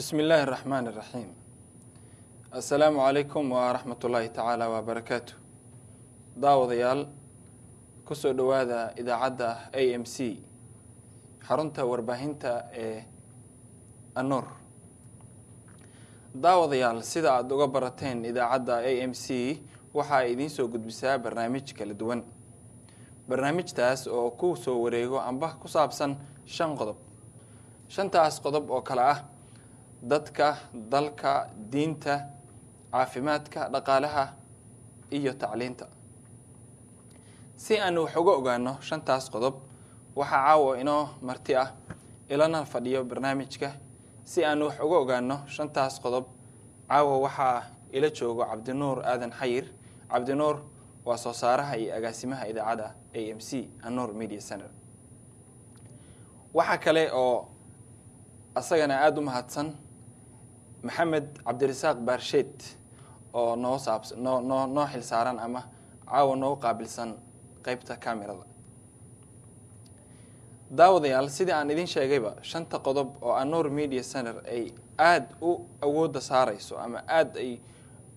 بسم الله الرحمن الرحيم calaykum عليكم ورحمة tacaala تعالى وبركاته daaوadayaal kusoo dhowaada idaacadda a m c xarunta warbaahinta ee anor daawadayaal sida aada uga barateen idaacadda a m c waxaa ay idiin soo gudbisaa barnaamij kala duwan barnaamijtaas oo ku soo wareego amba ku saabsan shan qodob shantaas qodob oo kale ah dadka dalka diinta caafimaadka dhaqaalaha iyo tacliinta si aanu wax uga ogaano shantaas qodob waxaa caawa inoo marti ah ilana fadhiyo barnaamijka si aanu wax uga ogaano shantaas qodob caawa waxaa ila joogo cabdinuur aadan xayir cabdinuur waa soo saaraha iyo agaasimaha idaacadda a m c anuur media center waxaa kale oo asagana aada u mahadsan maxamed cabdirasaaq baarsheed oo noo saabsa noo noo noo xil saaran ama caawa noogu qaabilsan qaybta kamerada daawadayaal sidii aan idiin sheegayba shanta qodob oo anor media center ay aada u awooda saarayso ama aada ay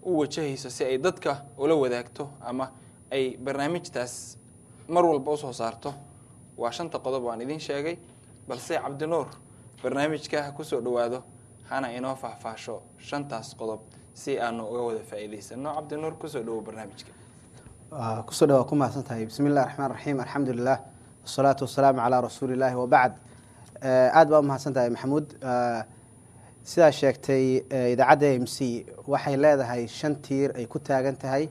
u wajahayso si ay dadka ula wadaagto ama ay barnaamijtaas mar walba usoo saarto waa shanta qodob oo aan idin sheegay balse cabdinoor barnaamijka ha kusoo dhawaado hana inoo fahfaasho shantaas qodob si aanu uga wada faa'iidaysano cabdinuur kusoo dhawo barnaamijka kusoo dhawa ku mahadsan tahay bismi raxmaan raxiim alxamdulilah wasalaatu wasalaamu calaa rasuuli illaahi wabacd eh, aada baa u mahadsan tahay maxamuud eh, sidaa sheegtay eh, idaacadda m c waxay leedahay shan tiir ay ku taagan tahay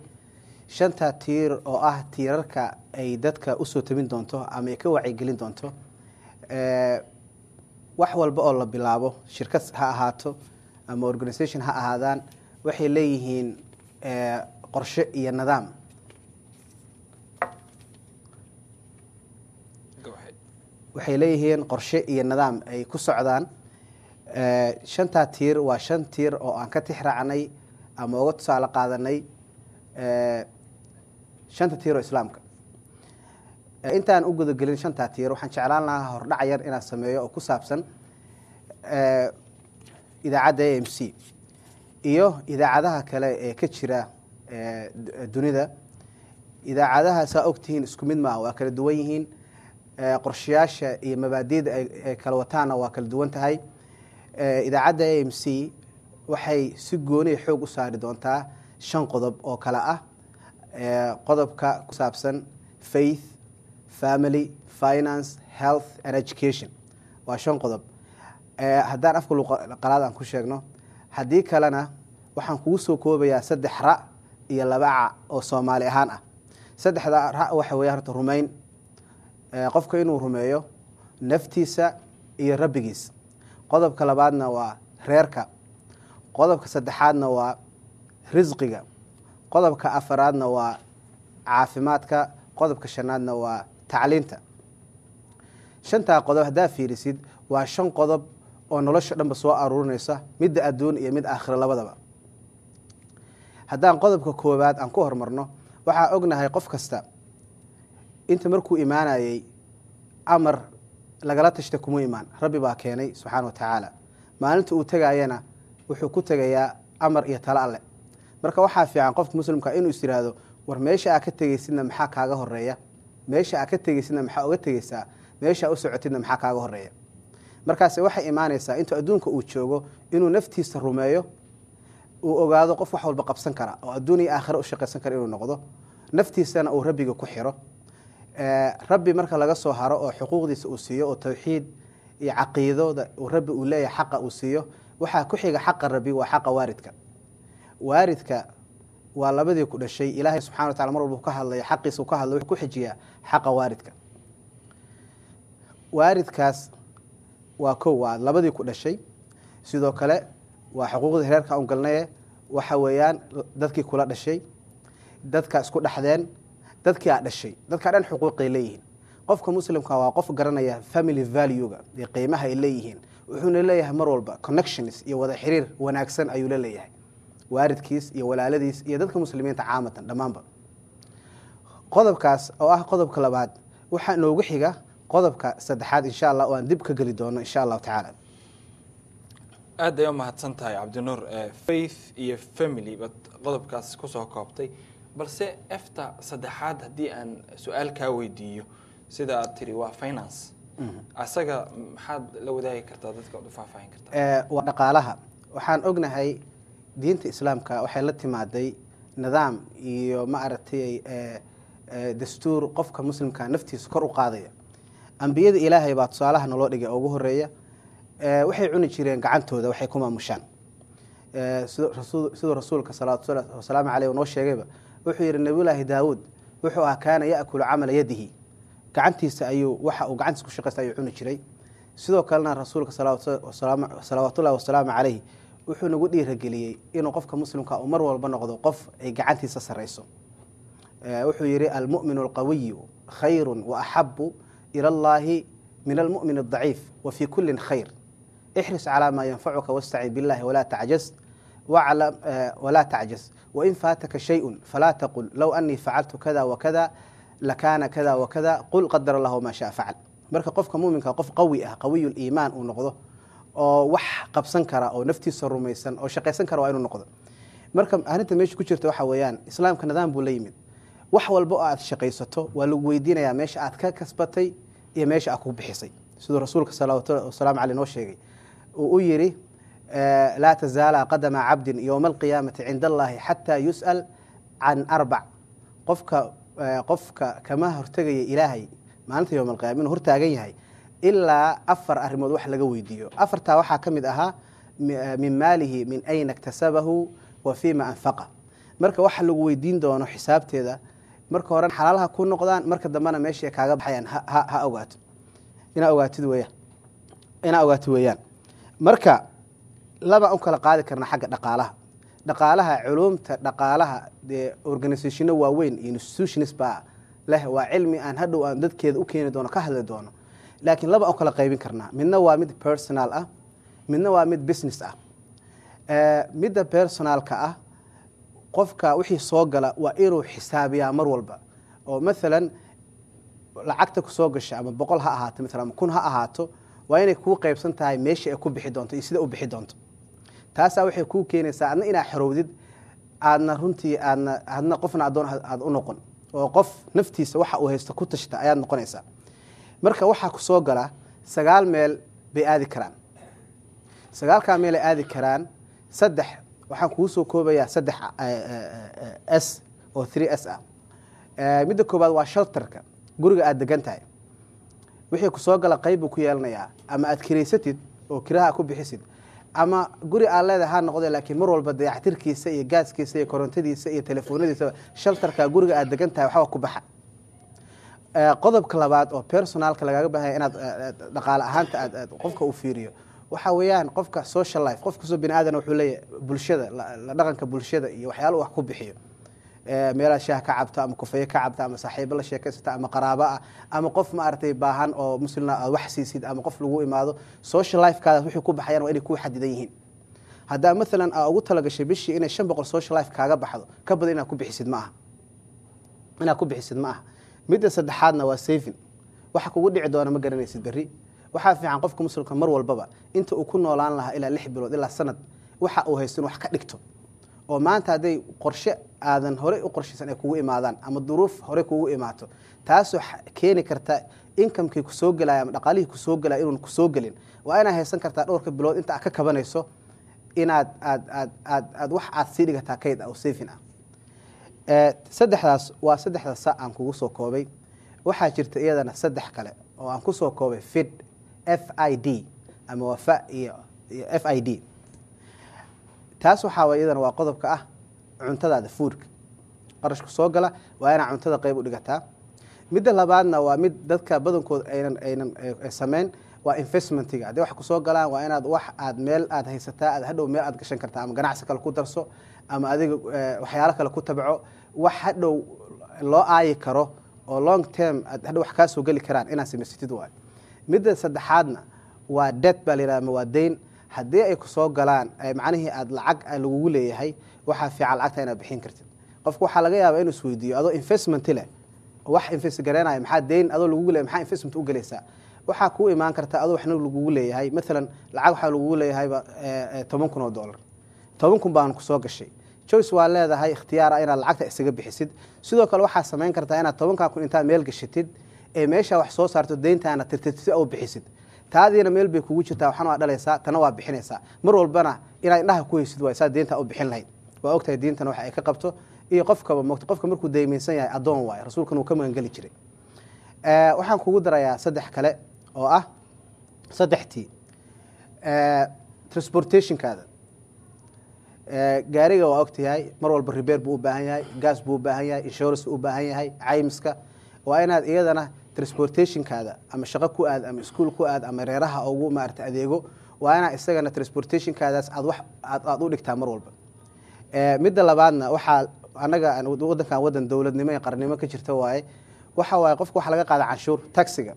shantaa tiir oo ah tiirarka ay dadka usoo tabin doonto ama ay ka wacyigelin doonto wax walba oo la bilaabo shirkad ha ahaato ama organisation ha ahaadaan waxay leeyihiin eh, qorshe iyo nidaam waxay leeyihiin qorshe iyo nidaam ay ku socdaan eh, shantaa tiir waa shan tiir oo aan ka tixraacnay ama uga tusaale qaadanay eh, shanta tiir oo islaamka intaan u gudagelin shantaa tiir waxaan jeclaan lahaa hordhac yar inaan sameeyo oo ku saabsan eh, idaacadda a m c iyo idaacadaha kale ee ka jira eh, dunida idaacadaha saa ogtihiin isku mid maaha waa kala duwan yihiin eh, qorshayaasha iyo mabaadida ay kala wataana waa kala duwan tahay idaacadda a m c waxay si gooni xoog u saari doontaa shan qodob oo kale ah qodobka ku saabsan faith family finance health and education waa shan qodob eh, haddaan afka luqalaad aan ku sheegno haddii kalena waxaan kugu soo koobayaa saddex ra iyo laba ca oo soomaali ahaan ah saddexda ra waxa weyaan horta rumayn eh, qofka inuu rumeeyo naftiisa iyo rabbigiisa qodobka labaadna waa reerka qodobka saddexaadna waa risqiga qodobka afaraadna waa caafimaadka qodobka shanaadna waa tacliinta shantaa qodob haddaad fiirisid waa shan qodob oo nolosha dhanba soo aruurinaysa midda adduun iyo mid aakhiro labadaba haddaan qodobka koowaad aan ku hormarno waxaa ognahay qof kasta inta markuu imaanayey amar lagala tashta kuma imaan rabbi baa keenay subxaana wa tacaala maalinta uu tegayana wuxuu ku tegayaa amar iyo talo alle marka waxaa fiican qofka muslimka inuu is yidhaahdo war meesha aa ka tegaysidna maxaa kaaga horeeya meesha aa ka tegeysina maxaa uga tegeysaa meesha u socotidna maxaa kaaga horeeya markaas waxay imaanaysaa intuu adduunka uu joogo inuu naftiisa rumeeyo uu ogaado qof wax walba qabsan kara oo adduun iyo aakhira u shaqaysan kara inuu noqdo naftiisana uu rabbiga ku xiro rabbi marka laga soo haro oo xuquuqdiisa uu siiyo oo tawxiid iyo caqiidooda uu rabbi uu leeyahay xaqa uu siiyo waxaa ku xiga xaqa rabbi waa xaqa waaridka waaridka waa labadii ku dhashay ilaahay subxana watacala mar walba ka hadlaya xaqiisa ka hadlay wuxuu ku xijiyaa xaqa waaridka waaridkaas waa kow waa labadii ku dhashay sidoo kale waa xuquuqda hereerka un galnaye waxa weeyaan dadkii kula dhashay dadka isku dhaxdeen dadkii aa dhashay dadkaa dhan xuquuqay leeyihiin qofka muslimka waa qof garanaya family valuega iyo qiimaha ay leeyihiin wuxuuna leeyahay mar walba connections iyo wada xiriir wanaagsan ayuu la leeyahay waalidkiis iyo walaaladiis iyo dadka muslimiinta caamatan dhammaanba qodobkaas oo ah qodobka labaad waxaa noogu xiga qodobka saddexaad insha allah oo aan dib ka geli doono insha allahu tacaala aad ay u mahadsan tahay cabdinuur eh, faith iyo family baad qodobkaas kusoo koobtay balse efta saddexaad haddii aan su-aal kaa weydiiyo sida aad tiri waa finance mhm. asaga maxaad la wadaagi kartaa dadka aad u faahfaahin kartaa eh, waa dhaqaalaha waxaan ognahay diinta islaamka waxay la timaaday nidaam iyo ma aragtay eh, eh, dastuur qofka muslimka naftiisa kor u qaadaya ambiyada ilaahay baa tusaalaha naloo dhigay oo ugu horeeya eh, waxay cuni jireen gacantooda waxay ku maamushaan siduu rasuulka salawaatu wasalaamu caleyh noo sheegayba wuxuu yihi nabiyulaahi daawuud wuxuu ah kaana yaakulu camala yadihi gacantiisa ayuu waxa uu gacantiisa ku shaqaysta ayuu cuni jiray sidoo kalena rasuulka salawaatullahi wasalaamu caleyhi wuxuu nagu dhiirageliyey inuu qofka muslimka uu mar walba noqdo qof ay gacantiisa sarayso wuxuu yihi almu'min اlqawiyu khayru waaxabu ilى اllahi min almu'min الضaciif wafii kuli khayr ixris calىa maa yanfacuka wاstacin biاllahi walaa tacjaz walaa tacjaz wain faataka shayءu falaa taqul low anii facaltu kada wakada lakaana kada wakada qul qadar اllah ma shaء facal marka qofka muminka qof qawi ah qawiy اliimaan uu noqdo oo wax qabsan kara oo naftiisa rumaysan oo shaqaysan kara waa inuu noqdo marka arinta meesha ku jirta waxa weeyaan islaamka nidaam buu la yimid wax walba oo aad shaqaysato waa lagu weydiinayaa meesha aad ka kasbatay iyo meesha aad ku bixisay siduu rasuulka salawaatu wasalaamu noo sheegay uu u yidhi laa tazaala qadama cabdin yowma alqiyaamati cind allaahi xataa yus'al can arbac qofka qofka kama hortegaya ilaahay maalinta yowma alqiyama inuu hortaagan yahay ilaa afar arimood wax laga weydiiyo afartaa waxaa ka mid ahaa eh, min maalihi min ayna iktasabahu wa fima anfaqa marka waxa lagu weydiin doono xisaabteeda marka hore xalaalaha ku noqdaan marka dambena meesha kaaga baxayaan ha ogaato inaa ogaatid weeyaan inaa ogaatid weeyaan marka labaa u kala qaadi karna xagga dhaqaalaha dhaqaalaha culuumta dhaqaalaha dee organisationno waaweyn iyo baa leh waa cilmi aan hadhow aan dadkeeda u keeni doono ka hadli doono laakiin laba aan kala qaybin karnaa midna waa mid personal ah midna waa mid business ah eh, midda personalka ah qofka wixii soo gala waa inuu xisaabiyaa mar walba oo maalan lacagta kusoo soo gasha ama boqol ha ahaato maala ama kun ha ahaato waa inay kuu qaybsan tahay meesha ay ku bixi doonto iyo sida u bixi doonto taasaa waxay kuu keenaysaa adna inaa xorowdid aadna runtii aadna adna qofna adoon aada u noqon oo qof naftiisa waxa uu haysto ku tashta ayaad noqonaysaa marka waxaa ku soo gala sagaal meel bay aadi karaan sagaalkaa meelay aadi karaan saddex waxaan kuusoo koobayaa saddex eh, eh, eh, s oo three s ah midda koowaad waa shaltarka guriga aada degan tahay wixii kusoo gala qayb buu ku yeelanayaa ama aad kiraysatid oo kiraha ku bixisid ama guri aad leedahay ha noqde laakiin mar walba dayactirkiisa iyo gaaskiisa iyo korontadiisa iyo telefoonadiisaba shaltarka guriga aad degan tahay waxba ku baxa Eh, qodobka labaad oo personalka lagaaga bahaya inaad eh, eh, dhaqaale ahaanta aad qofka u fiiriyo waxa weeyaan qofka social life qof kastoo bini aadan wuxuu leeyahay bulshada la dhaqanka bulshada iyo waxyaala wax ku bixiyo meelaad shaah ka cabto ama kufeyo ka cabta ama saaxiibo la sheekaysata ama qaraabo ah ama qof maaragtay baahan oo muslimna aad ah, wax siisid ama qof lagu imaado social lifekaada wuxuu ku baxayaan waa inay ku xadidan yihiin haddaa maalan aa ah, ugu talagashay bishii inay shan boqol social life kaaga baxdo ka badan inaad ku bixisid ma aha inaad ku bixisid ma aha midda saddexaadna waa savin waxa kugu dhici doona ma garanaysid berri waxaa fiican qofka muslimka mar walbaba inta uu ku noolaan lahaa ilaa lix bilood ilaa sanad waxa uu haysto inu wax ka dhigto oo maanta hadday qorshe aadan horey u qorshaysan ay kugu imaadaan ama duruuf horey kugu imaato taasoo keeni karta inkamkii kusoo gelaya ama dhaqaalihii kusoo gelaya inuun kusoo gelin waa inaa haysan kartaa dhowrka bilood intaa ka kabanayso inaad aad aad aad aad wax aad sii dhigataa kayd ah oo safin ah saddexdaas waa saddexda sa aan kugu soo koobay waxaa jirta iyadana saddex kale oo aan kusoo koobay fid f i d ama waa fa iyo f i d taas waxaa iyadana waa qodobka ah cuntadaada fuudka qarashka soo gala waa inaa cuntada qeyb u dhigataa midda labaadna waa mid dadka badankood aynan aynan sameyn waa investmentiga haddii wax kusoo galaan waa inaad wax aad meel aad haysataa aad hadhow meel aad gashan kartaa ama ganacsi kale ku darso ama adiga waxyaalo kale ku tabaco wax hadhow loo aayi karo oo long term aad hadhow wax kaa soo geli karaan inaad samaysatid waay midda saddexaadna waa det baa layidhahda waa dayn haddii ay kusoo galaan macnihii aad lacag lagugu leeyahay waxaa fiican lacagta inaad bixin kartid qofku waxaa laga yaabaa inuu isweydiiyo adoo investment leh wax invest garanayo maxaa dayn adoo lagugu leeyahay maxaa investment u gelaysaa waxaa kuu imaan karta adoo waxna lagugu leeyahay maalan lacag waxaa lagugu leeyahayba eh, eh, toban kun oo dollar toban kun baan kusoo gashay joyce waa leedahay ikhtiyaara ah inaad lacagta isaga bixisid sidoo kale waxaad samayn kartaa inaad tobankaa kun intaad meel gashatid ee meeshaa wax soo saarto deyntaana tirtirti si bixisid taadiina meel bay kugu jirtaa waxan waa dhalaysaa tana waa bixinaysaa mar walbana inaad indhaha ku haysid waay saa deyntaa u bixin lahayd waa ogtahay diintana waxa ay ka qabto iyo qofkaba moogto qofka markuu daymaysan yahay addoon waayo rasuulkana uu ka magangeli jiray waxaan kugu darayaa saddex kale oo ah saddextii transportationkaada Eh, gaariga waa ogtahay mar walba ribeer buu u baahan yahay gaas buu u baahan yahay insurance buu u baahan yahay caymiska waa inaad iyadana transportationkaada ama shaqo ku aad ama iskuol ku aad ama reeraha ugu maarata adeego waa inaa isagana transportationkaadaas aad wax aad u dhigtaa mar walba eh, midda labaadna waxaa annaga waddankan waddan dowladnimo ee qarannimo ka jirta waaye waxa waaye qofka waxa laga qaada canshuur taxiga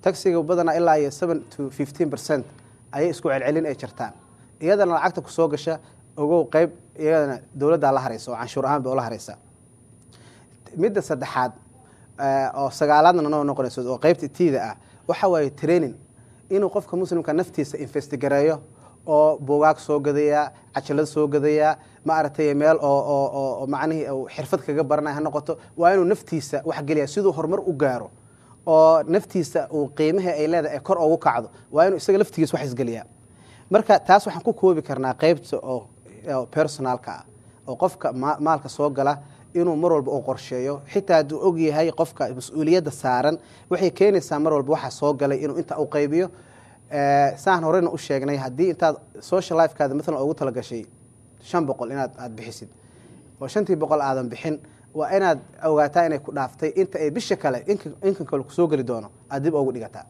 taxiga badanaa ilaa iyo seven to fifteen percent ayay isku celcelin ay jirtaan iyadana lacagta kusoo gasha ogow qeyb iyadana dowladdaa la hareysa oo canshuur ahaanba la hareysa midda saddexaad eh, oo sagaalaadna noo noqonayso oo qeybta tiida ah waxa waaye training inuu qofka muslimka naftiisa investigareeyo oo buugaag soo gadaya cajalad soo gadaya maaragtay meel oo macnihii xirfad kaga baranaya ha noqoto waa inuu naftiisa waxgeliya siduu horumar u gaaro oo naftiisa uu qiimaha ay leedahay kor ugu kacdo waa inuu isaga laftigiisa wax isgeliyaa marka taas waxaan ku koobi karnaa qeybta oo personalka ah oo qofka maalka soo gala inuu mar walba u qorsheeyo xitaa hadduu ogyahay qofka mas-uuliyadda saaran waxay keenaysaa mar walba waxa soo galay inuu intaa u qaybiyo saan horena u sheegnay haddii intaad social lifekaada maalan ugu talagashay shan boqol inaad aada bixisid oo shantii boqol aadan bixin waa inaad ogaataa inay ku dhaaftay inta ay bisha kale inkan kale kusoo geli doono aad dib ogu dhigataa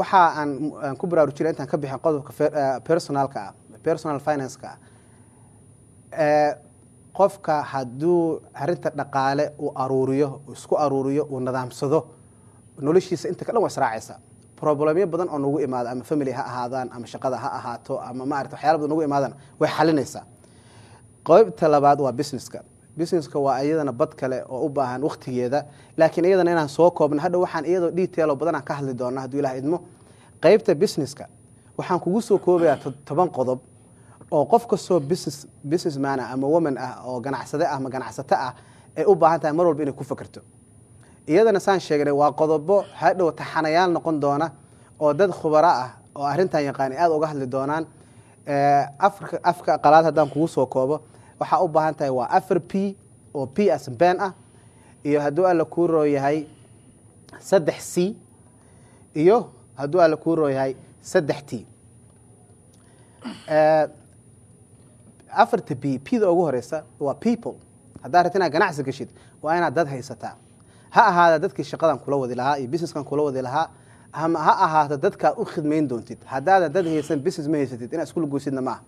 waxaa aan ku baraarujina intaan ka bixin qodobka personalka ah personal financeka ee qofka hadduu arinta dhaqaale uu aruuriyo isku aruuriyo uu nidaamsado noloshiisa inta ka dhan waa problemyo badan oo nagu imaada ama family ha ahaadaan ama shaqada ha ahaato ama maarata waxyala badan nagu imaadaan way xalinaysaa qeybta labaad waa businesska businesska waa iyadana bad kale oo u baahan waktigeeda laakiin iyadana inaan soo koobno hadha waxaan iyadoo detailo badanaan ka hadli doona hadduu ilah idmo qeybta businesska waxaan kugu soo koobaya toban qodob oo qof kastoo business businessman ah ama woman ah oo ganacsade ah ama ganacsato ah ay u baahan tahay mar walba inay ku fakerto iyadana saan sheegnay waa qodobo hadhow taxanayaal noqon doona oo dad khubaro ah oo arrintan yaqaani aada uga hadli doonaan eh, afka afka qalaad haddaan kugu soo koobo waxaa u baahan tahay waa afar p oo p as ben ah iyo hadduu alla kuu roo yahay saddex c iyo hadduu alla kuu roo yahay saddex t eh, afarta b pda ugu horeysa waa people haddaa rabta inaad ganacsi geshid waa inaad dad haysataa ha ahaada dadkii shaqadan kula wadi lahaa iyo businesskan kula wadi lahaa ama ha ahaata dadkaa u khidmayn doontid haddaadan dad haysan business ma haysatid inaad iskula goysidna maaha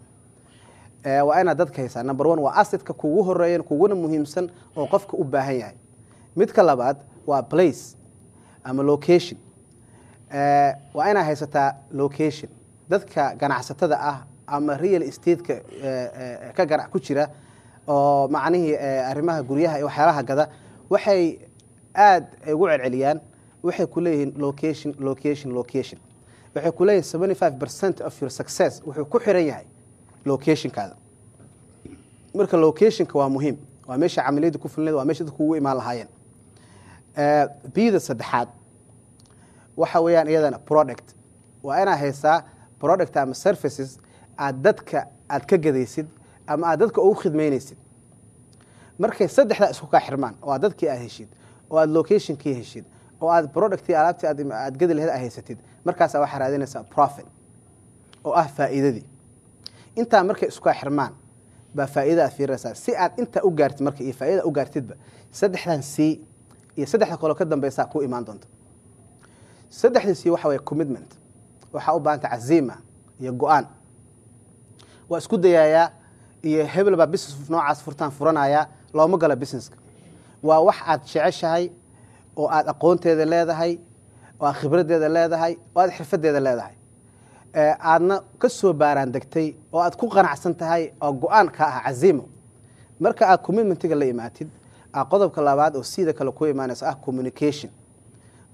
eh, waa inaad dadka haysaa number one waa asidka kugu horeeyan kuguna muhiimsan oo qofka u baahan yahay midka labaad waa place ama location eh, waa inaad haysataa location dadka ganacsatada ah ama real stateka eh, eh, ka ganac ku jira oo macnihii eh, arimaha guryaha waxyaalaha gada waxay aad ugu celceliyaan waxay kuleeyihiin location location location waxay kuleeyihin seventy five percent of your success wuxuu ku xiran yahay locationkaada marka locationka waa muhiim waa meesha camiliyadda ku fulineed waa meesha dadku ugu imaan lahaayeen biida saddexaad waxa weeyaan iyadana product waa inaa haysaa product ama services aad dadka aad ka gadaysid ama aad dadka ugu khidmaynaysid markay saddexdaa isku kaa xirmaan oo aad dadkii aad heshid oo aad locationkii heshid oo aad productii alaabtii aad gadi laheed a haysatid markaasaa waxaa raadinaysaa profit oo ah faa'iidadii intaa markay iskaa xirmaan baa faa'iida aad fiirinaysaa si aad intaa u gaartid marka iyo faaidada u gaartidba saddexdan sii iyo saddexda kaloo ka dambaysaa ku imaan doonta saddexdii sii waxa weye commitment waxaa u baahanta caziima iyo go-aan waa isku dayayaa iyo hebel baa business noocaas furtaan furanaya looma gala businesska waa wax aad jeceshahay oo aad aqoonteeda leedahay oo aad khibraddeeda leedahay oo aad xirfadeeda leedahay aadna ka soo baaraan degtay oo aad ku qanacsan tahay oo go-aan ka ah casiimo marka aad commitmentiga la imaatid a qodobka labaad oo sida kale ku imaanayso ah communication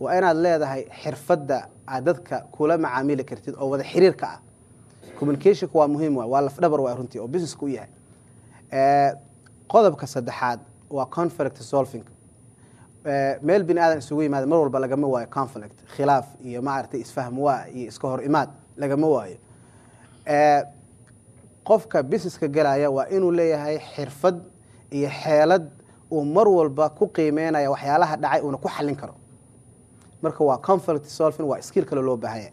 waa inaad leedahay xirfadda aad dadka kula macaamili kartid oo wada xiriirka ah communicationk waa muhiim waa lafdhabar waa runtii oo businesska u yahay eh, qodobka saddexaad waa conflict solving eh, meel bini aadan isugu yimaada mar walba lagama waayo conflict khilaaf iyo maaragtay isfahm waa iyo iska hor imaad lagama waayo eh, qofka businesska galaya waa inuu leeyahay xirfad iyo xeelad uu mar walba ku qiimeynaya waxyaalaha dhacay uuna ku xallin karo marka waa conflict solving waa skill kale loo baahanya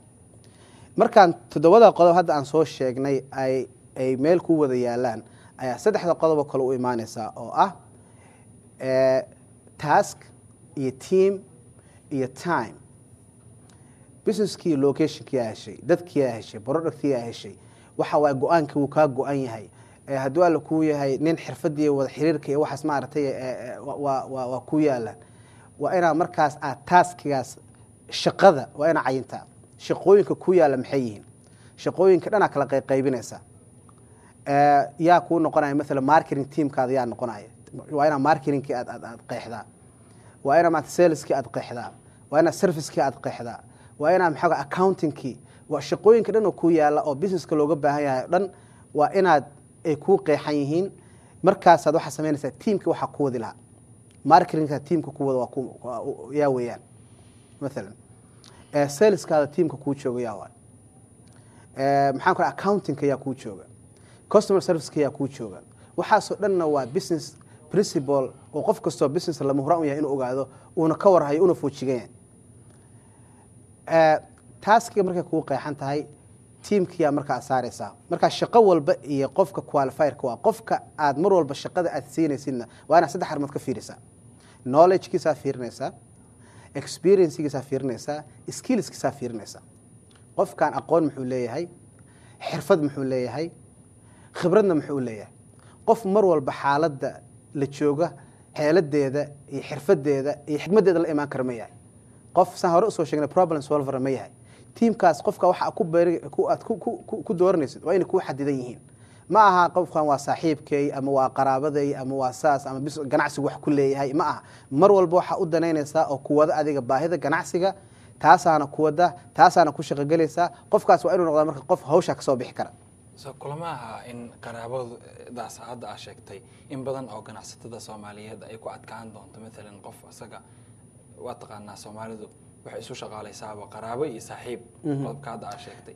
markaan toddobada qodob hadda aan soo sheegnay ay meel ku wada yaalaan ayaa saddexda qodobo kale u imaaneysaa oo ah eh, task iyo team iyo time businesskii locationkiyaa heshay dadkiyaa heshay productkiyaa heshay waxa waay go-aankii wuu kaa go-an yahay eh, hadduu alla kuu yahay nin xirfadii wada xiriirka iyo waxaas maaragtay eh, waa ku yaalaan waa inaa markaas aad taskigaas shaqada waa inaa cayintaa shaqooyinka ku yaala maxay yihiin shaqooyinka dhanaa kala qaybinaysa yaa kuu noqonaya maala marketing teamkaada yaa noqonaya waa inaa marketingkii aad qeexdaa waa inaa maata saleskii aad qeexdaa waa inaa servicekii aad qeexdaa waa inaa maxaa accountingkii waa shaqooyinka dhan oo ku yaala oo businesska looga baahan yahay dhan waa inaad ay kuu qeexan yihiin markaasaad waxaa samaynaysaa tiimkii waxaa ku wadi lahaa marketingka tiimka kuwada yaa weeyaan maalan seliskaada tiamka kuu joogayaa maxaan ku accountingka yaa kuu jooga customer serviceka yaa kuu jooga waxaasoo dhanna waa business principle oo qof kastoo business lama huraan u yahay inuu ogaado uuna ka warhayo una foojigayan taskiga markay kuu qeexan tahay tiamkiyaa markaa saaraysaa markaa shaqo walba iyo qofka qualifierka waa qofka aad mar walba shaqada aad siinaysidna waa inaa saddex armood ka fiirisaa knowledgekiisaa fiirinaysaa experiencgiisaa fiirinaysaa skillskiisaa fiirinaysaa qofkan aqoon muxuu leeyahay xirfad muxuu leeyahay khibradna muxuu leeyahay qof mar walba xaaladda la jooga xeeladeeda iyo xirfadeeda iyo xikmadeeda la imaan kara ma yahay qof saan hore usoo sheegnay problem solvera ma yahay tiimkaas qofka waxa ku dooranaysid waa inay kuu xadidan yihiin ma aha qofkan waa saaxiibkay ama waa qaraabaday ama waa saas ama bis ganacsigu wax ku leeyahay ma aha mar walba waxaa u danaynaysaa oo kuwada adiga baahida ganacsiga taasaana kuwada taasaana ku shaqogelaysaa qofkaas waa inuu noqdaa marka qof hawshaa kasoo bixi kara kulama aha in qaraabadaas hadda aa sheegtay in badan oo ganacsatada soomaaliyeed ay ku adkaan doonto maalan qof isaga waa taqaanaa soomaalidu waxay isu shaqaalaysaaba qaraabo iyo saaxiib mhm. qodobka hadda aa sheegtay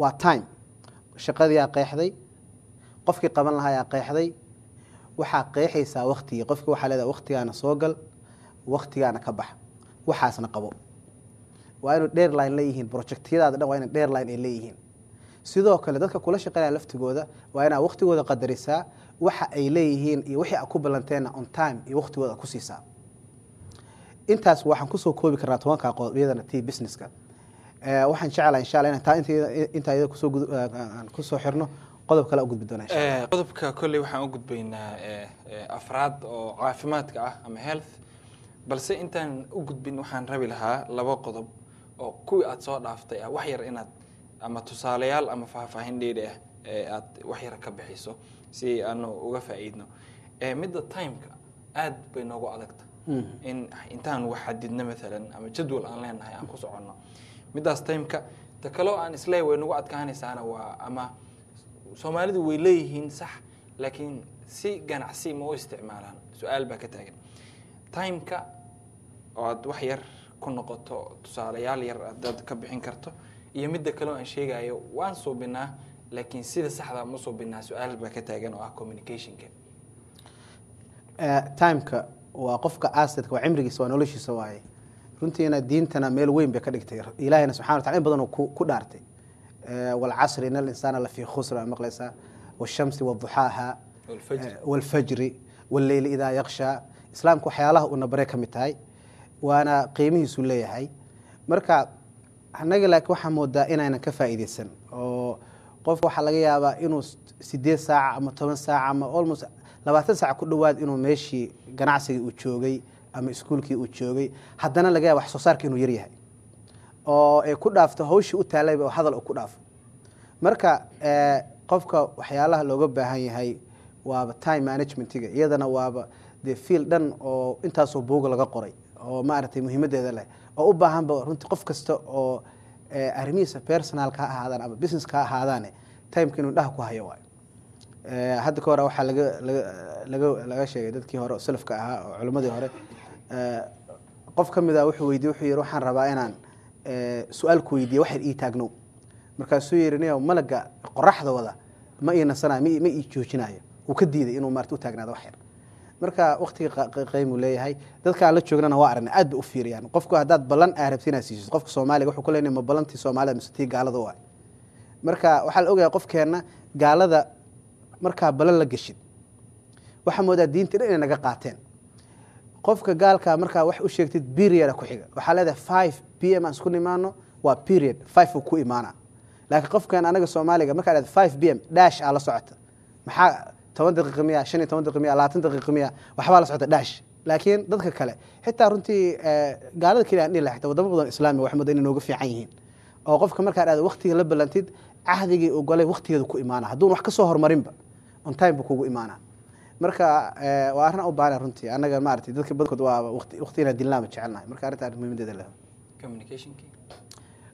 waa time shaqadii qeexday qofkii qaban lahaa qeexday waxaa qeexaysaa waktigii qofki waxaa leedaha waktigaana soo gal waktigaana ka bax waxaasna qabo waa inuu dheerline leeyihiin projectyadaada dhan waa ina dheerline ay leeyihiin sidoo kale dadka kula shaqeynaya laftigooda waa inaa waktigooda qadarisaa waxa ay leeyihiin iyo wixii a ku balanteenna on time iyo waktigooda ku siisaa intaas waxaan kusoo koobi karnaa tobankaa qodobyadan t businesska Eh, waxaan jecelahay inshallah inaan taa intaa iyada kusoo eh, kusoo xirno qodob kale u doona eh, qodobka kolley waxaan u gudbaynaa afraad oo caafimaadka ah ama health balse intaan u gudbin waxaan rabi lahaa laba qodob oo kuwii aad soo dhaaftay ah wax yar inaad ama tusaalayaal ama faahfaahin dheeri ah aad wax yar ka bixiso si aanu uga faa'iidno midda timeka aad bay noogu adagta hmm. in intaan wax xadidno maalan ama jadwal aan leenahay aan ku soconno midaas timeka ta kaleo aan isleey way nagu adkaanaysaana waa ama soomaalidu way leeyihiin sax laakiin si ganacsi ma u isticmaalaan su-aal baa ka taagan timeka oo aad wax yar ku noqoto tusaalayaal yar adaad ka bixin karto iyo midda kaleo aan sheegayo waan suubinaa laakiin sida saxda ma suubinaa su-aal baa ka taagan oo ah communicationka eh, timeka waa qofka asidka waa cimrigiisa waa noloshiisa waaye runtiina diintana meel weyn bay ka dhigtay ilahayna subxana watala in badan ku dhaartay walcasri in alinsaana lafii khusr aa maqlaysaa wshamsi waduxaaha walfajri walleyli idaa yakshaa islaamka waxyaalaha uuna bare ka mid tahay waana qiimihiisu leeyahay marka annaga laakiin waxaa moodaa inaynan ka faa'iideysan oo qofka waxaa laga yaabaa inuu sideed saaca ama toban saaca ama almost labaatan saac ku dhawaad inuu meeshii ganacsigii uu joogay ama iskuulkii uu joogay haddana laga yaaba wax inuu yaryahay oo ay ku dhaafto howshii u taalayba oo hadal ku dhaafo marka eh, qofka waxyaalaha looga baahan yahay waaba time managementiga iyadana waaba de fiil dhan oo intaasoo buuga laga qoray oo maaragtay muhiimaddeeda leh oo u baahanba runtii qof kasta oo eh, arrimihiisa personalka ha ahaadaan ama businesska ha ahaadaane timeka inuu dhaha ku hayo waayo eh, hadda ka hore ah waxaa laga laga laga sheegay dadkii hore oo salafka ahaa oo culimmadii hore Eh, qof ka mida ah wuxuu weydiye wuxuu yihi waxaan rabaa inaan eh, su-aal ku weydiiye waxaad ii taagnow markaasuu yihi niyow malaga qoraxdooda ma ii nasanayo ma ii joojinayo wuu ka diiday inuu maarata u taagnaado wax yar marka waktiga qaymuu leeyahay dadka aan la joognana waa aragna aad ba u fiiriyaan qofku haddaad ballan aa rabti inaad siisid qofka soomaaliga wuxuu ku leenay ma ballantii soomaalida mise tii gaalada u ah marka waxaa la ogayaa qofkeenna gaalada markaa ballan la geshid waxaa moodaa diintii dhan inay naga qaateen qofka gaalka markaa wax u sheegtid period ku xiga waxaa leedahay five p m aan isku nimaano waa period five ku imaana laakiin qofkan anaga soomaaliga markaa dhahda five p m dash aa la socota maxaa toban daqiiq miya shan iyo toban daqiiq miya labaatan daqiiq miya waxbaa la socota dash laakiin dadka kale xitaa runtii eh, gaalada keliya aan dhihi xitaa wadamo badan islaami waxaa moodaa inay nooga fiican yihiin oo qofka markaa dhahda waqtiga la ballantid cahdigii ogolay waqtigeedu ku imaana hadduun wax ka soo on time buu kugu imaanaa marka eh, waa arin u runtii anaga maarata dadka badkood waa waqtiina dilnaama jecelnahay marka arrinta muhiimadeeda leh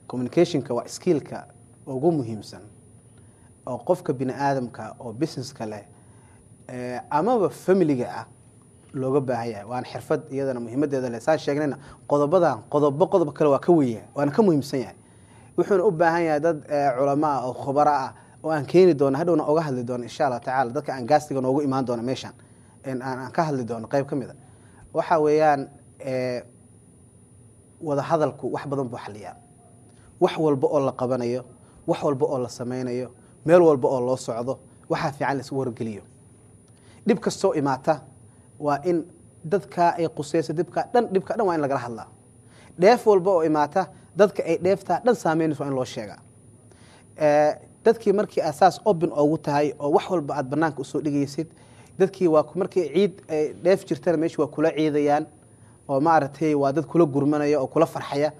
communicationka waa skillka ugu muhiimsan oo qofka bini aadamka oo businesska leh eh, amaba familiga ah looga baahan yahay waana xirfad iyadana muhiimadeeda leh saan sheegnayna qodobadan qodobo qodob kale waa ka weya waana ka muhiimsan yahay wuxuuna u baahan yahay dad eh, culamaa oo khubara ah oo aan keeni doono hadhowna oga hadli doono insha allah tacala dadka aan gaastiga noogu imaan doono meeshaan aan ka hadli doono qeyb ka mid waxa weeyaan eh, wada hadalku wax badan buu xaliyaa wax walba oo la qabanayo wax walba oo la samaynayo meel walba oo loo socdo waxaa fiican la wargeliyo dhib kastoo imaata waa in dadka ay quseyso dhibkaa dhan dhibka dhan waa in lagala hadlaa dheef walba oo imaata dadka ay dheeftaa dhan saameynayso waa in loo sheegaa eh, dadkii markii saas open ogu tahay oo wax walba aad banaanka usoo dhigaysid dadkii waa markii ciid e, dheef jirtana meesha waa kula ciidayaan oo maaragtay waa dad kula gurmanaya oo kula farxaya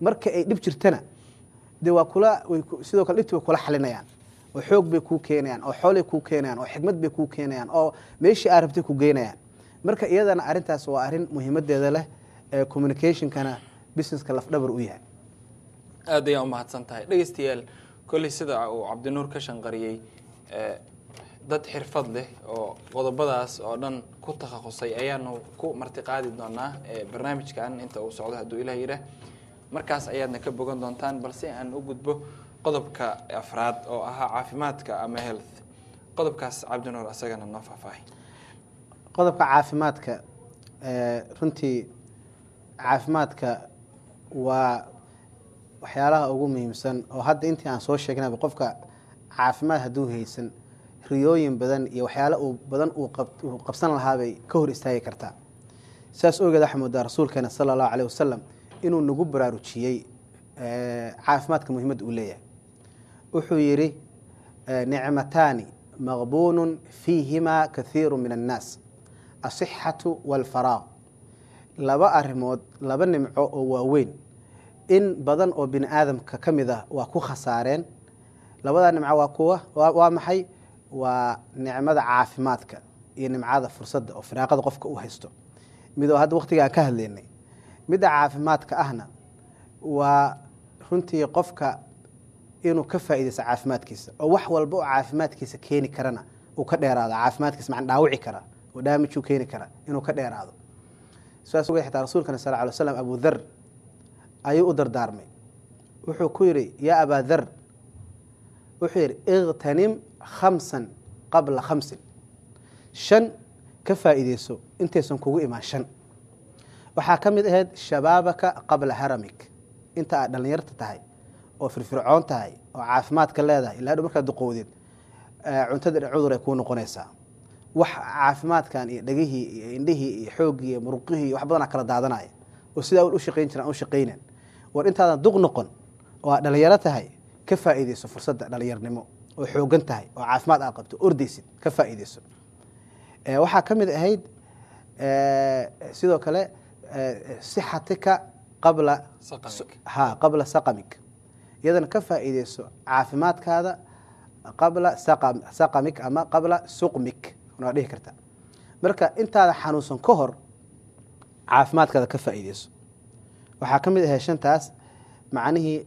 marka ay dhib jirtana de waa kula sidoo kale dhibtii way kula xalinayaan oo xoog bay kuu keenayaan oo xoolay kuu keenayaan oo xikmad bay kuu keenayaan oo meeshii aa rabtay ku geynayaan marka iyadana arrintaas waa arrin muhiimadeeda leh ee communicationkana businesska lafdhabar u yahay aad ayaa umahadsan tahay dhegeystayaal kolley sida uu cabdinuur ka shanqariyey eh, dad xirfad leh oo qodobadaas oo dhan ku takhasusay ayaanu ku martiqaadi doonaa eh, barnaamijkan inta uu socdo hadduu ilaah yidhaah markaas ayaadna ka bogan doontaan balse aan u gudbo qodobka afraad oo ahaa caafimaadka ama health qodobkaas cabdinuur asagana noo faahfaahay qodobka caafimaadka eh, runtii caafimaadka waa waxyaalaha ugu muhiimsan oo hadda intii aan soo sheegnayba qofka caafimaad hadduu haysan riyooyin badan iyo waxyaalo uu badan uu qabsan lahaabay ka hor istaagi kartaa saas ogeed waxaa moodaa rasuulkeena sala allahu caleyh wasalam inuu nagu baraarujiyey caafimaadka muhiimadda uu leeyahay wuxuu yidhi nicmataani maqbuunun fiihimaa kathiiru min annaas asixatu waalfaraaq laba arrimood laba nimco oo waaweyn in badan oo bini aadamka ka mid ah waa ku khasaareen labadaa nimco waa kuwa waa maxay waa nicmada caafimaadka iyo nimcada fursadda oo firaaqada qofka u haysto mid oo hadda waqtigaan ka hadlaynay midda caafimaadka ahna waa runtii qofka inuu ka faa'iidaysto caafimaadkiisa oo wax walba oo caafimaadkiisa keeni karana uu ka dheeraado caafimaadkiisa macna dhaawici kara oo daamijuu keeni kara inuu ka dheeraado sidaas ogeed xitaa rasuulkana sal alay slam abu dhar ayuu u dardaarmay wuxuu ku yidhi yaa abaadar wuxuu yidhi ikhtanim khamsan qabla khamsin shan ka faa'iideyso intaysan kugu imaan shan waxaa ka mid ahayd shabaabaka qabla haramik inta aad dhallinyarta tahay oo firfircoon tahay oo caafimaadka leedahay ilaa markaad duqowdeed eh, cuntada cudur ay kuu noqonaysaa wax caafimaadkan iyo dhegihii iyo indhihii iyo xooggii iyo muruqihii wax badanaa kala daadanaya oo sidaa u shaqayn jiraan u shaqaynan war intaadan duq noqon oo aad dhalinyaro tahay ka faa'iidayso fursadda dhalinyarnimo oo xoogan tahay oo caafimaad aad qabto ordaysid ka faa'iidayso eh, waxaa ka mid ahayd eh, sidoo kale eh, sixatika qabla ha qabla saqamik iyadana ka faa'iidayso caafimaadkaada qabla saqamik ama qabla suqmik naa dhihi karta marka intaada xanuunsan ka hor caafimaadkaada ka faa'iidayso waxaa ka mid ahay shantaas macnihii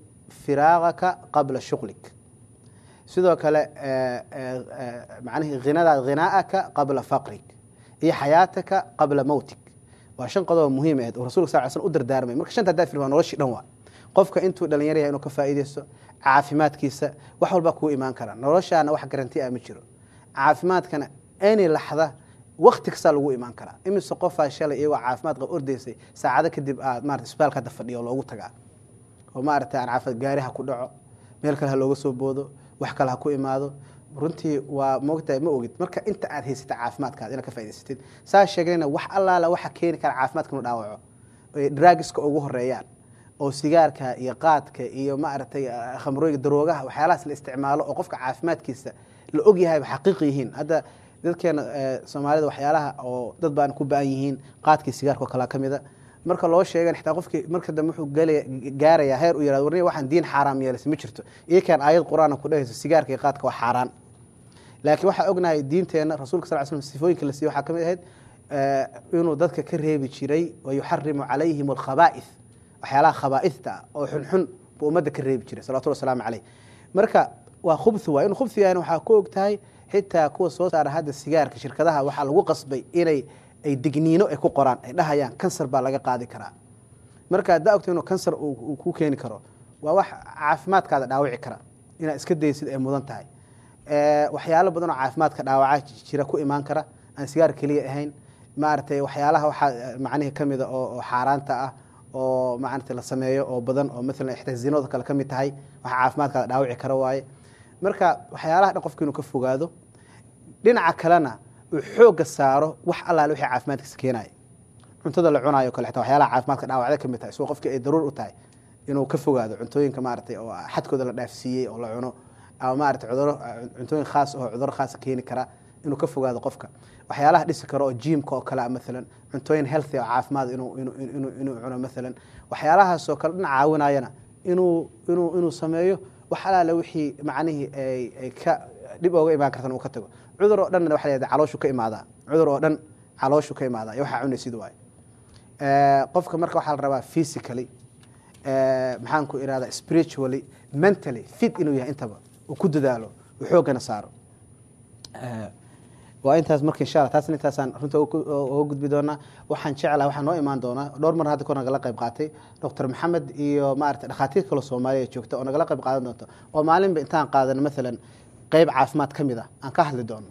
firaaqaka qabla shuqlik sidoo kale macnihii hinadaad hinaa'aka qabla faqrig iyo xayaataka qabla mowtig waa shan qodob muhiim aheed oo rasulka sal sl u dardaarmay marka shanta hadaa fir waa noloshii dhan waa qofka intuu dhalinyar yahay inuu ka faa'idaysto caafimaadkiisa wax walba kuu imaan karaa noloshaana wax garanti ah ma jiro caafimaadkana any laxda wakti kastaa lagu imaan karaa imise qofaa shalay iyagoo caafimaad qab ordaysay saacado kadib aad maarata isbitaalka hadda fadhiyo loogu tagaa oo maarata aan caafimaad gaari ha ku dhaco meel kale ha looga soo boodo wax kale ha ku imaado runtii waa moogtahay ma ogid marka inta aad haysata caafimaadkaada inaad ka faidaysatid saa sheegnayna wax allaala waxa keeni kara caafimaadka inu dhaawaco draagiska ugu horeeyaan oo sigaarka iyo qaadka iyo maaragtay ah, khamrooyga daroogaha waxyaalahaas la isticmaalo oo qofka caafimaadkiisa la og yahayba xaqiiq yihiin hadda dadkeena eh, soomaalida waxyaalaha oo dad baan ku ba-an yihiin qaadkii sigaarka o ka mida marka loo sheegan xitaa qofkii marka dambe wuxuu gaarayaa heer u yarad warni waxaan diin xaaraam yeelasa ma jirto iyakaan aayad qur-aana ku dhehayso sigaarka iyo qaadka waa xaaraan laakiin waxaa ognahay diinteenna rasulka sal slam sifooyinka la siiy waxaa ka mid ahayd eh, inuu dadka ka reebi jiray wa yuxarimu calayhim alkhabaa'ith waxyaalaha khabaaista ah oo xunxun buu ummadda ka reebi jiray salawatullah wasalaamu caleyh marka waa khubhi waay inuu khubhi yahan waxaa ku og tahay xitaa kuwa soo saara hadda sigaarka shirkadaha waxaa lagu qasbay inay ay digniino ay ku qoraan ay dhahayaan kansar baa laga qaadi karaa marka daa ogta inuu kansar uu ku keeni karo waa wax caafimaadkaada dhaawici kara inaad iska daysid ay mudan tahay waxyaalo badan caafimaadka dhaawaca jira ku imaan kara aan sigaar keliya ahayn maaragtay waxyaalaha waxaa macnihii ka mida oo xaaraanta ah oo maaragtay la sameeyo oo badan oo maalan xitaa zinooda kale ka mid tahay waxa caafimaadkaada dhaawici kara waaye marka waxyaalaha dhan qofka inuu ka fogaado dhinaca kalena uu xooga saaro wax allaale wixii caafimaadkiisa keenaya cuntada la cunaayo kale xataa waxyaalaha caafimaadka dhaawacda ka mid tahay isagoo qofkii ay daruur u tahay inuu ka fogaado cuntooyinka maaragtay oo xadkooda la dhaafsiiyey oo la cuno ama maaragtay cuduro cuntooyin khaas oo cuduro khaasa keeni kara inuu ka fogaado qofka waxyaalaha dhisi karo oo jiimka oo kale maalan cuntooyin healthy oo caafimaad inuu cuno maalan waxyaalahaasoo kale dhinac caawinayana inuu inuu inuu sameeyo wax alaale wixii macnihii ay ka dhib oga imaan kartan uu ka tago cudur oo dhanna waxa lahahda calooshu ka imaadaa cudur oo dhan calooshu ka imaadaa iyo waxaa cunaysid waayo eh, qofka marka waxaa la rabaa physically eh, maxaan ku irahdaa spiritually mentally fit inuu yahay intaba uu ku dadaalo uu xoogana saaro eh, waa intaas marka inshala taasna intaasaan runta oga gudbi doonaa waxaan jeclaha waxaa noo imaan doonaa dhowr mar hadda kor nagala qayb qaatay doctor maxamed iyo maarata dhakhaatiir kaloo soomaaliya joogta oo nagala qayb qaadan doonta oo maalinba intaan qaadano maalan qeyb caafimaad ka mid a ah aan ka hadli doono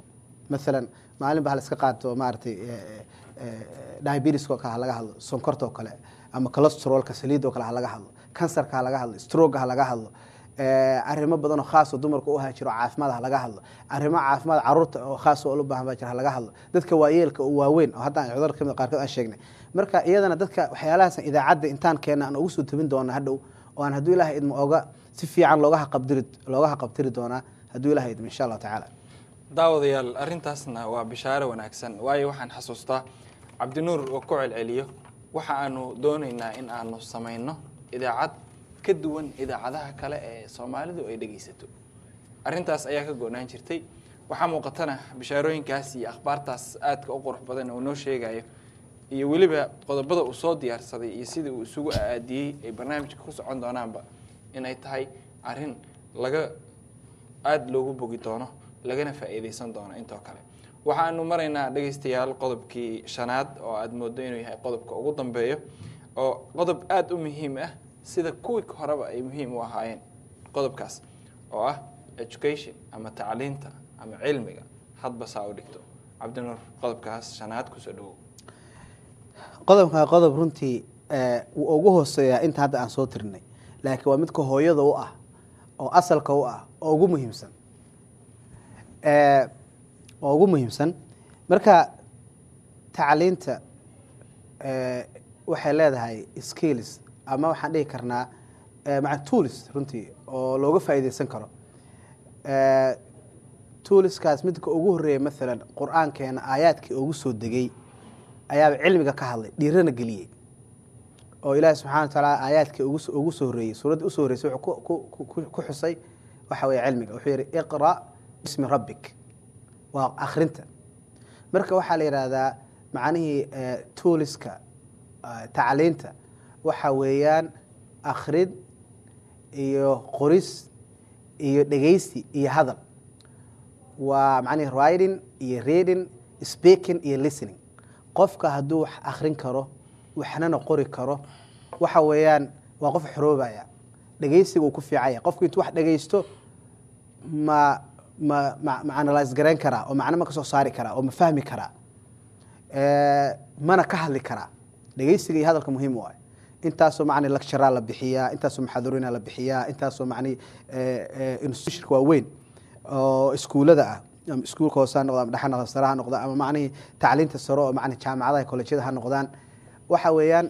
maalan maalinba hala iska qaato maaratay eh, eh, diabetiskoo kale halaga hadlo sonkortoo kale ama colostrolka saliidoo kale halaga hadlo kansarka halaga hadlo stroga halaga hadlo Eh, arimo badan oo khaasoo dumarka u ahaan caafimaad ha laga hadlo arimo caafimaad caruurta oo khaas oo baahan baa jira halaga hadlo dadka waayeelka oo waaweyn oo hadda aan kamid ah qaarkood aan ah sheegnay marka iyadana dadka waxyaalahaasn idaacadda intaan keenna aan ugu soo tabin doona hadhow oo aan hadduu ilahay idmo oga si fiican loogahaqabdiri loogaha qabdiri doonaa hadduu ilahay idmo insha allahu tacaala daawadayaal arintaasna waa bishaaro wanaagsan waayo waxaan xasuustaa cabdinuur oo ku celceliyo waxa aanu doonaynaa in aanu samayno idaacad ka duwan idaacadaha kale ee soomaalidu ay dhegaysato arrintaas ayaa ka gonaan jirtay waxaa muuqatana bishaarooyinkaas iyo akhbaartaas aadka u qurux badan oo noo sheegayo iyo weliba qodobada uu soo diyaarsaday iyo sidii uu isugu aadiyey ay barnaamijka ku socon doonaanba inay tahay arrin laga aada loogu bogi doono lagana faa'iidaysan doono intoo kale waxaanu maraynaa dhegeystayaal qodobkii shanaad oo aada mooddo inuu yahay qodobka ugu dambeeyo oo qodob aada u muhiim ah sida kuwii horeba ay muhiim u ahaayeen qodobkaas oo ah education ama tacliinta ama cilmiga hadba saa u dhigto cabdinuur qodobkaas shanaad kusoo dhawow qodobkaa qodob runtii eh, wuu ugu hooseeyaa inta hadda aan soo tirnay laakiin waa midka hooyada u ah oo asalka u ah oo ugu muhiimsan eh, oo ugu muhiimsan marka tacliinta eh, waxay leedahay skills ama waxaan dhihi karnaa eh, maca tools runtii oo looga faa'iidaysan karo eh, tooliskaas midka ugu horreeya maalan qur-aankeena aayaadkii ugu soo degay ayaaba cilmiga ka hadlay dhiirana geliyey oo ilaahi subxana wa aayaadkii ugu soo horreeyey suuraddii usoo horreysay wuxuu ku xusay waxa weeye cilmiga wuxuu yidhi iqra' bismi rabbik waa akhrinta marka waxaa la yidhaahdaa macnihii eh, tooliska tacliinta waxa weeyaan akhrid iyo qoris iyo dhegeysi iyo hadal waa macnihi riding iyo reading speaking iyo listening qofka hadduu wax akhrin karo waxnana qori karo waxa weeyaan waa qof xoroobaya dhegaysiga uu ku fiican yahay qofku intuu wax dhegaysto ma ma ma ma analyse garayn karaa oo macno ma ka soo saari karaa oo ma fahmi karaa mana ka hadli karaa dhegaysiga iyo hadalka muhiim u ah intaasoo man lactura la bixiyaa intaasoo maxaadarooyna la bixiyaa intaasoo mani eh, eh, institutionka waaweyn oo iskuulada ah iskuulka hoose ha noqda ama dhexa sare ha noqda ama macnihii tacliinta sare oo mani jaamacadaha collejyada ha noqdaan waxa weeyaan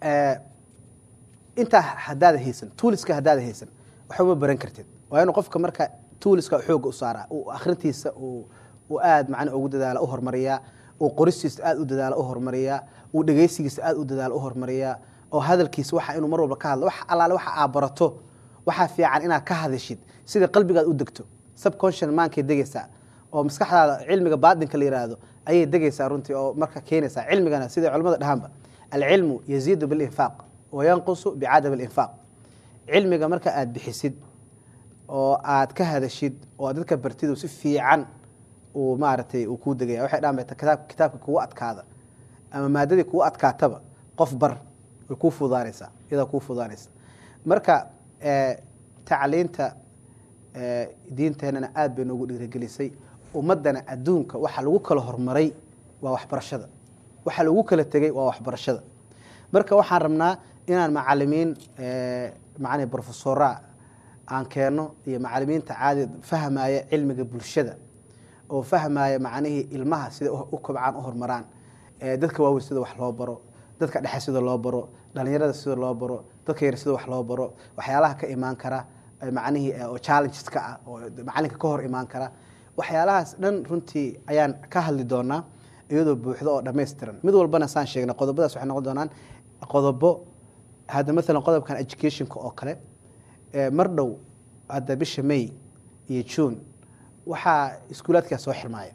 eh, intaa haddaada haysan tuuliska haddaada haysan waxba ma baran kartid waa inuu qofka marka tuuliska xooga u saara uu akhrintiisa uu aada macni ugu dadaala u horumariyaa uu qoristiisa aada u dadaala u horumariyaa uu dhegeysigiisa aada u dadaal u hormariyaa oo hadalkiisa waxa inuu mar walba ka hadlo wax allaale waxa aa barato waxaa fiican inaad ka hadashid sida qalbigaad u degto subconscious maankay degaysaa oo maskaxdaada cilmiga baadinka la yidhaahdo ayay degaysaa runtii oo marka keenaysaa cilmigana sida culamada dhahaanba alcilmu yaziidu bilinfaaq wa bicadam alinfaaq cilmiga marka aad bixisid oo aad ka hadashid oo dadka bartid si fiican uu maaragtay uu kuu degaya waxay dhahan kitaabka kugu adkaada ama maadadii kuu adkaataba qof bar way kuu fudaanaysaa iyadaa kuu fudaanaysa marka eh, tacliinta eh, diinteennana aada bay noogu dhiirigelisay ummaddana adduunka waxaa lagu kala hormaray waa waxbarashada waxaa lagu kala tegey waa waxbarashada marka waxaan rabnaa inaan macalimiin eh, macani brofesoraa aan keenno iyo macalimiinta caadi fahmaya cilmiga bulshada oo fahmaya macnihii ilmaha sida u kobcaan u horumaraan dadka waaweyn sida wax loo baro dadka dhexe sida loo baro dhalinyarada sida loo baro dadka yar sida wax loo baro waxyaalaha ka imaan kara macnihii oo challengeska ah oo macalinka ka hor imaan kara waxyaalahaas dhan runtii ayaan ka hadli doonaa iyadoo buuxdo oo dhammaystiran mid walbana saan sheegna qodobadaas waxay noqon doonaan qodobo hadda maalan qodobkan educationka oo kale mar dhow hadda bisha may iyo june waxaa iskuulaadkaa soo xirmaaya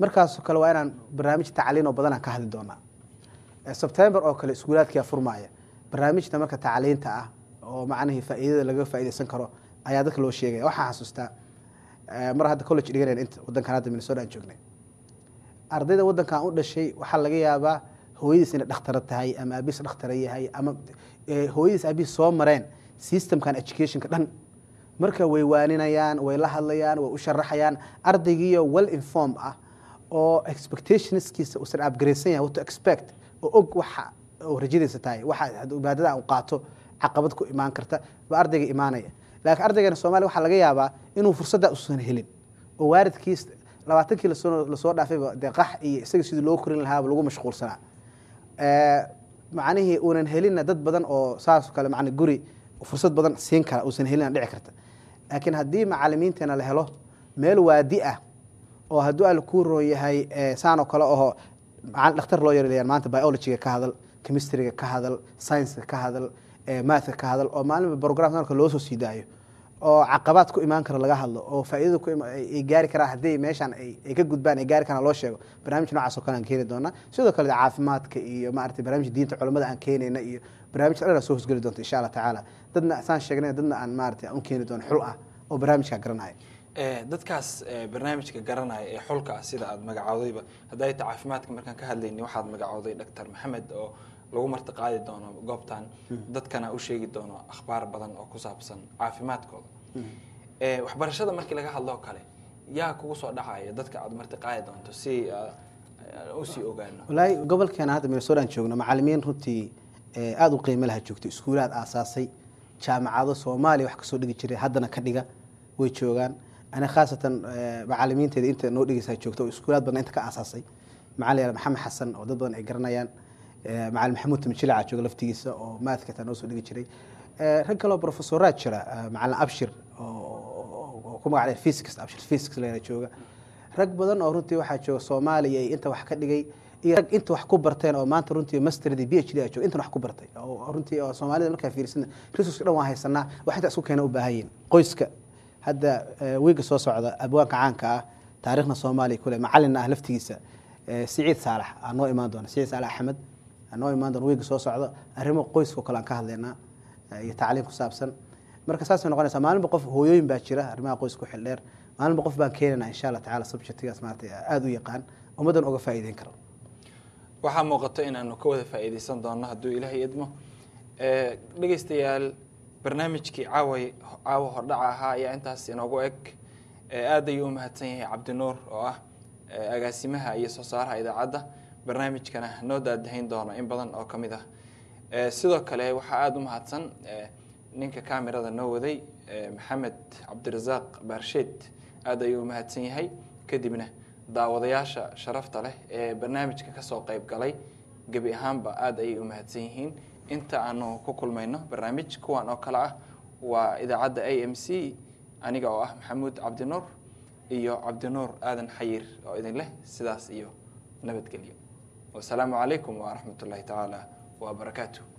markaasoo kale waa inaan barnaamij tacliinoo badana ka hadli doonaa sebtember oo kale iskuulaadkia furmaaya barnaamijta marka tacliinta ah oo macnihii faa'iidada laga faa'idaysan karo ayaa dadka loo sheegaya waxaa xasuustaa mar hadda college dhiganayn inta waddankan hadda minnesota aan joognay ardayda waddankan u dhashay waxaa laga yaabaa hooyadiis inay dhakhtara tahay ama aabihiis dhakhtara yahay ama hooyadiis aabihiis soo mareen systemkan educationka dhan marka way waaninayaan way la hadlayaan way u sharaxayaan ardaygiiyo well inform ah oo expectationskiisa usan abgaraysan yahay wato expect oo og waxa uu rajadaysa tahay waxa ibaadada uu qaato caqabad ku imaan karta baa ardayga imaanaya laakiin ardaygan somalia waxaa laga yaabaa inuu fursaddaa usan helin oo waaridkiis labaatankii lasoo dhaafayba dee qax iyo isaga sidii loo korin lahaaba lagu mashquulsanaa macnihii uunan helinna dad badan oo saasoo kale man guri fursad badan siin kara uusan helina dhici karta laakiin haddii macalimiintana la helo meel waadi ah oo hadduu alla kuu roon yahay saanoo kale aho dhakhtar loo yarelaya maanta biologyga ka hadal chemistryga ka hadal scienska ka hadal maathka ka hadal oo maalinba brogramka marka sii daayo oo caqabaad ku imaan kara laga hadlo oo faa'iidada ay gaari karaan haddii meeshaan ay ka gudbaan ay gaari karaan loo sheego barnaamij noocaas oo kale aan keeni doonaa sidoo kale caafimaadka iyo maaragtay barnaamij diinta culamada aan keenayna iyo barnaamij dhan soo hosgeli doonta insha allah tacaala dadna saan sheegnay dadna aan maaragtay u keeni doono xul ah oo barnaamijkaa garanaya Eh, dadkaas eh, barnaamijka garanaya ee xulka ah sida aad magacoodayba hadday ta caafimaadka markaan ka hadlayni waxaad magacooday doctor maxamed oo lagu martiqaadi doono goobtan mm-hmm. dadkana u sheegi doono akhbaar badan oo ku saabsan caafimaadkooda mm-hmm. eh, waxbarashada markii laga hadlo kale yaa kugu soo dhacaya dadka aad martiqaadi doonto si usii ogaano walaahi gobolkeena hadda minnesodaan joogno macalimiin runtii aada u qiimo laha joogto iskuulaad aasaasay jaamacado soomaaliya wax kasoo dhigi jiray haddana ka dhiga way joogaan ana khaasatan eh, macalimiinteeda inta noo dhegeysaa joogta oo iskuulaad badna inta ka aasaasay macalin yaal maxamed xasan oo dad badan ay garanayaan eh, macalin maxamuud tamjilaca jooga laftigiisa oo maadka noo soo dhigi jiray eh, rag kaleo profesoraad jira macalin abshir oo ku magac physics abshir physics leena jooga rag badan oo runtii waxaa jooga soomaaliya inta wax ka dhigay iyo rag inta wax ku barteen oo maanta runtii masterdii b h d a jooga intan wax ku bartay runtii oo soomaalida markaa fiirsana resurska dhan waan haysanaa wax intaa isku keena u baahan yihin qoyska hadda wiiga soo socda abwaanka caanka ah taarikhna soomaaliya kule macalin ah laftigiisa siciid saalax aan noo imaan doona siciid saalax axmed aan noo imaan doona wiiga soo socda arrimo qoyska kale aan ka hadlaynaa iyo tacliin ku saabsan marka saasay noqonaysaa maalinba qof hooyooyin baa jira arrimaha qoyska xildheer maalinba qof baan keenaynaa insha allah tacala subjectigaas maarata aada u yaqaan ummaddan oga faa'iideyn karo waxaa muuqato in ka wada faa'iideysan doono hadduu ilaahay idmo dhegeystayaal barnaamijkii caaway caawa hordhaca ahaa ayaa intaas inoogu eg aada ayuu u mahadsan yahay cabdinuur oo ah agaasimaha iyo soo saaraha idaacadda barnaamijkana noo daadahayn doono in badan oo ka mid ah sidoo kale waxaa aada u mahadsan ninka kamerada noo waday maxamed cabdirasaaq baarsheed aada ayuu u mahadsan yahay kadibna daawadayaasha sharafta leh ee barnaamijka kasoo qayb galay gebi ahaanba aada ayay u mahadsan yihiin inta aanu ku kulmayno barnaamij kuwan oo kale ah waa idaacadda a m c aniga oo ah maxamuud cabdinuur iyo cabdinuur aadan xayiir oo idin leh sidaas iyo nabadgelyo wasalaamu calaykum waraxmat ullaahi tacaala wabarakaatuh